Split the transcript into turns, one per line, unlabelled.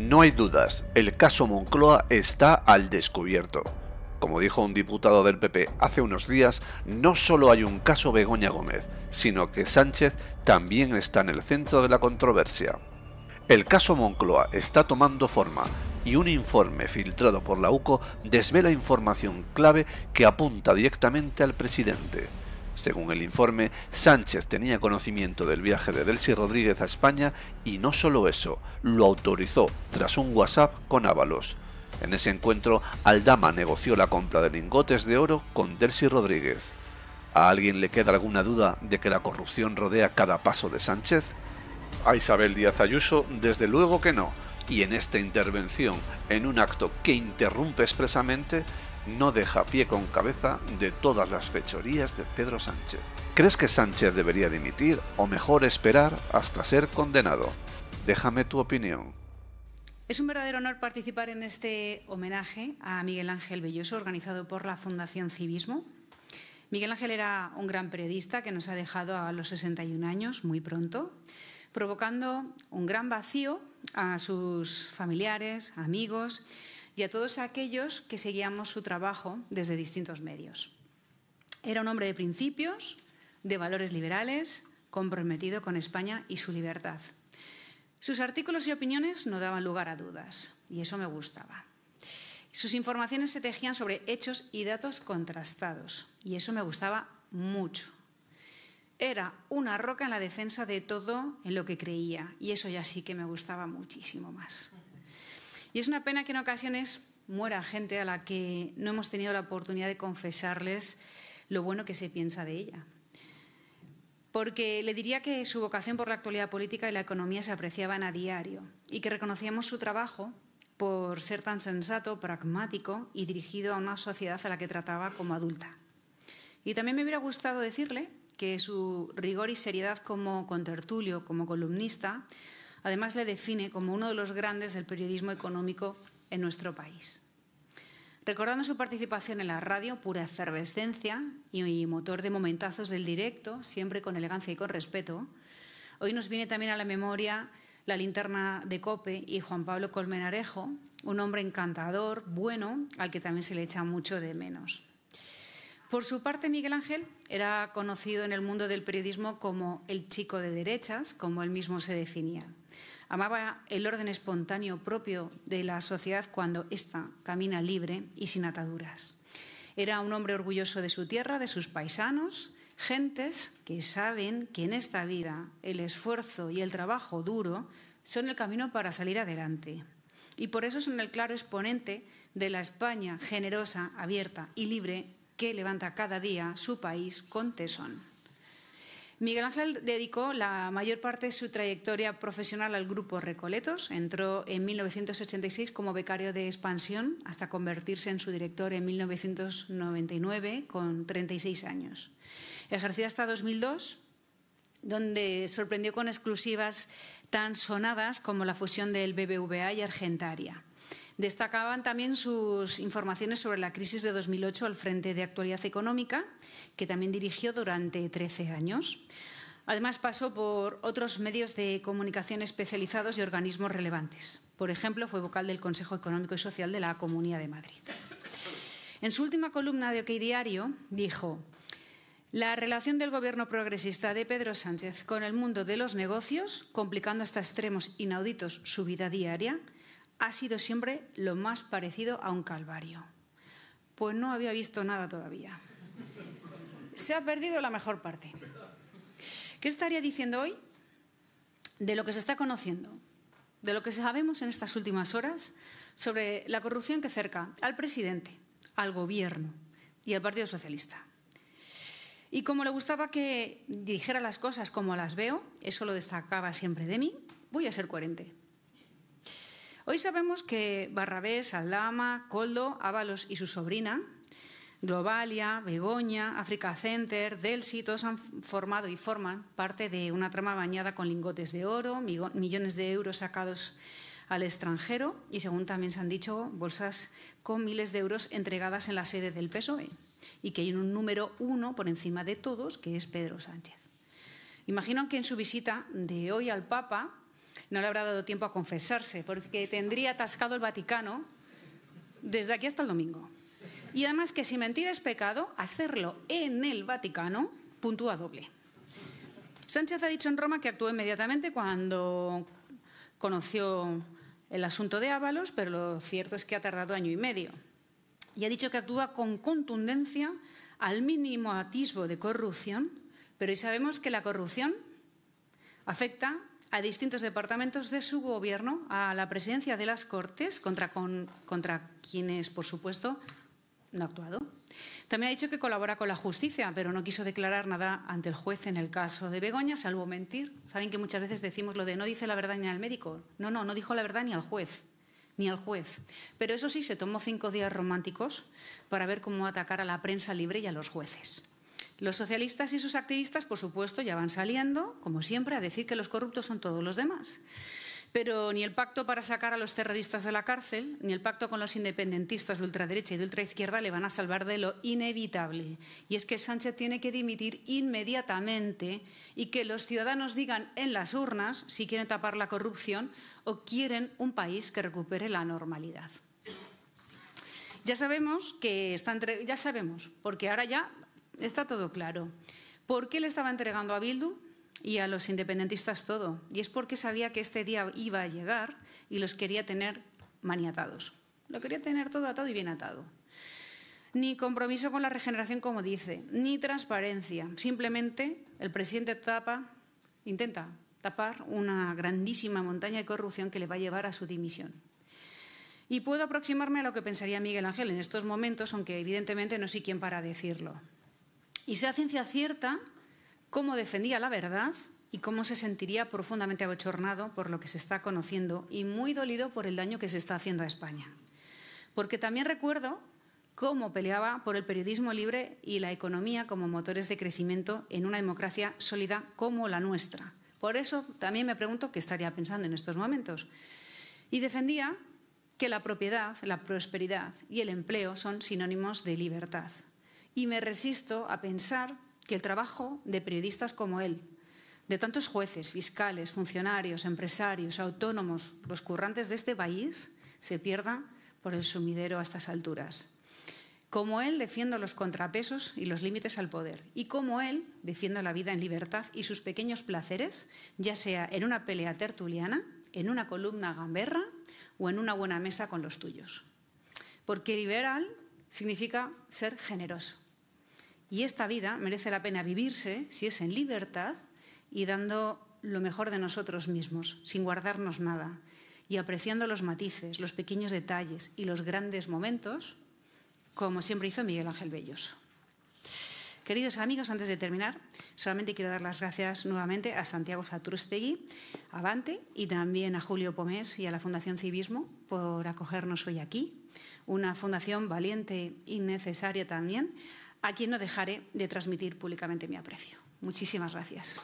No hay dudas, el caso Moncloa está al descubierto. Como dijo un diputado del PP hace unos días, no solo hay un caso Begoña Gómez, sino que Sánchez también está en el centro de la controversia. El caso Moncloa está tomando forma y un informe filtrado por la UCO desvela información clave que apunta directamente al presidente. Según el informe, Sánchez tenía conocimiento del viaje de Delcy Rodríguez a España y no solo eso, lo autorizó tras un WhatsApp con Ábalos. En ese encuentro, Aldama negoció la compra de lingotes de oro con Delcy Rodríguez. ¿A alguien le queda alguna duda de que la corrupción rodea cada paso de Sánchez? A Isabel Díaz Ayuso, desde luego que no. Y en esta intervención, en un acto que interrumpe expresamente, no deja pie con cabeza de todas las fechorías de Pedro Sánchez. ¿Crees que Sánchez debería dimitir o mejor esperar hasta ser condenado? Déjame tu opinión.
Es un verdadero honor participar en este homenaje a Miguel Ángel Belloso organizado por la Fundación Civismo. Miguel Ángel era un gran periodista que nos ha dejado a los 61 años, muy pronto, provocando un gran vacío a sus familiares, amigos, y a todos aquellos que seguíamos su trabajo desde distintos medios. Era un hombre de principios, de valores liberales, comprometido con España y su libertad. Sus artículos y opiniones no daban lugar a dudas, y eso me gustaba. Sus informaciones se tejían sobre hechos y datos contrastados, y eso me gustaba mucho. Era una roca en la defensa de todo en lo que creía, y eso ya sí que me gustaba muchísimo más. Y es una pena que en ocasiones muera gente a la que no hemos tenido la oportunidad de confesarles lo bueno que se piensa de ella. Porque le diría que su vocación por la actualidad política y la economía se apreciaban a diario y que reconocíamos su trabajo por ser tan sensato, pragmático y dirigido a una sociedad a la que trataba como adulta. Y también me hubiera gustado decirle que su rigor y seriedad como contertulio, como columnista, Además, le define como uno de los grandes del periodismo económico en nuestro país. Recordando su participación en la radio, pura efervescencia y motor de momentazos del directo, siempre con elegancia y con respeto, hoy nos viene también a la memoria la linterna de Cope y Juan Pablo Colmenarejo, un hombre encantador, bueno, al que también se le echa mucho de menos. Por su parte, Miguel Ángel era conocido en el mundo del periodismo como el chico de derechas, como él mismo se definía. Amaba el orden espontáneo propio de la sociedad cuando ésta camina libre y sin ataduras. Era un hombre orgulloso de su tierra, de sus paisanos, gentes que saben que en esta vida el esfuerzo y el trabajo duro son el camino para salir adelante. Y por eso son el claro exponente de la España generosa, abierta y libre que levanta cada día su país con tesón. Miguel Ángel dedicó la mayor parte de su trayectoria profesional al grupo Recoletos. Entró en 1986 como becario de expansión hasta convertirse en su director en 1999 con 36 años. Ejerció hasta 2002, donde sorprendió con exclusivas tan sonadas como la fusión del BBVA y Argentaria. Destacaban también sus informaciones sobre la crisis de 2008 al frente de Actualidad Económica, que también dirigió durante 13 años. Además, pasó por otros medios de comunicación especializados y organismos relevantes. Por ejemplo, fue vocal del Consejo Económico y Social de la Comunidad de Madrid. En su última columna de OK Diario dijo, la relación del gobierno progresista de Pedro Sánchez con el mundo de los negocios, complicando hasta extremos inauditos su vida diaria, ha sido siempre lo más parecido a un calvario. Pues no había visto nada todavía. Se ha perdido la mejor parte. ¿Qué estaría diciendo hoy de lo que se está conociendo, de lo que sabemos en estas últimas horas sobre la corrupción que cerca al presidente, al gobierno y al Partido Socialista? Y como le gustaba que dijera las cosas como las veo, eso lo destacaba siempre de mí, voy a ser coherente. Hoy sabemos que Barrabés, Aldama, Coldo, Ábalos y su sobrina, Globalia, Begoña, Africa Center, Delsi, todos han formado y forman parte de una trama bañada con lingotes de oro, millones de euros sacados al extranjero y, según también se han dicho, bolsas con miles de euros entregadas en la sede del PSOE y que hay un número uno por encima de todos, que es Pedro Sánchez. Imagino que en su visita de hoy al Papa no le habrá dado tiempo a confesarse, porque tendría atascado el Vaticano desde aquí hasta el domingo. Y además que si mentir es pecado, hacerlo en el Vaticano puntúa doble. Sánchez ha dicho en Roma que actuó inmediatamente cuando conoció el asunto de Ábalos, pero lo cierto es que ha tardado año y medio. Y ha dicho que actúa con contundencia al mínimo atisbo de corrupción, pero hoy sabemos que la corrupción afecta a distintos departamentos de su gobierno, a la presidencia de las Cortes, contra, quienes, por supuesto, no ha actuado. También ha dicho que colabora con la justicia, pero no quiso declarar nada ante el juez en el caso de Begoña, salvo mentir. Saben que muchas veces decimos lo de no dice la verdad ni al médico. No, no, no dijo la verdad ni al juez ni al juez. Pero eso sí, se tomó cinco días románticos para ver cómo atacar a la prensa libre y a los jueces. Los socialistas y sus activistas, por supuesto, ya van saliendo, como siempre, a decir que los corruptos son todos los demás. Pero ni el pacto para sacar a los terroristas de la cárcel, ni el pacto con los independentistas de ultraderecha y de ultraizquierda le van a salvar de lo inevitable. Y es que Sánchez tiene que dimitir inmediatamente y que los ciudadanos digan en las urnas si quieren tapar la corrupción o quieren un país que recupere la normalidad. Ya sabemos que está entre... ya sabemos, porque ahora ya está todo claro. ¿Por qué le estaba entregando a Bildu y a los independentistas todo? Y es porque sabía que este día iba a llegar y los quería tener maniatados. Lo quería tener todo atado y bien atado. Ni compromiso con la regeneración, como dice, ni transparencia. Simplemente el presidente tapa, intenta tapar una grandísima montaña de corrupción que le va a llevar a su dimisión. Y puedo aproximarme a lo que pensaría Miguel Ángel en estos momentos, aunque evidentemente no sé quién para decirlo y sea ciencia cierta cómo defendía la verdad y cómo se sentiría profundamente abochornado por lo que se está conociendo y muy dolido por el daño que se está haciendo a España. Porque también recuerdo cómo peleaba por el periodismo libre y la economía como motores de crecimiento en una democracia sólida como la nuestra. Por eso también me pregunto qué estaría pensando en estos momentos. Y defendía que la propiedad, la prosperidad y el empleo son sinónimos de libertad y me resisto a pensar que el trabajo de periodistas como él, de tantos jueces, fiscales, funcionarios, empresarios, autónomos, los currantes de este país, se pierda por el sumidero a estas alturas. Como él, defiendo los contrapesos y los límites al poder. Y como él, defiendo la vida en libertad y sus pequeños placeres, ya sea en una pelea tertuliana, en una columna gamberra o en una buena mesa con los tuyos. Porque liberal significa ser generoso. Y esta vida merece la pena vivirse si es en libertad y dando lo mejor de nosotros mismos, sin guardarnos nada, y apreciando los matices, los pequeños detalles y los grandes momentos, como siempre hizo Miguel Ángel Belloso. Queridos amigos, antes de terminar, solamente quiero dar las gracias nuevamente a Santiago a Avante, y también a Julio Pomés y a la Fundación Civismo por acogernos hoy aquí. Una fundación valiente y necesaria también a quien no dejaré de transmitir públicamente mi aprecio. Muchísimas gracias.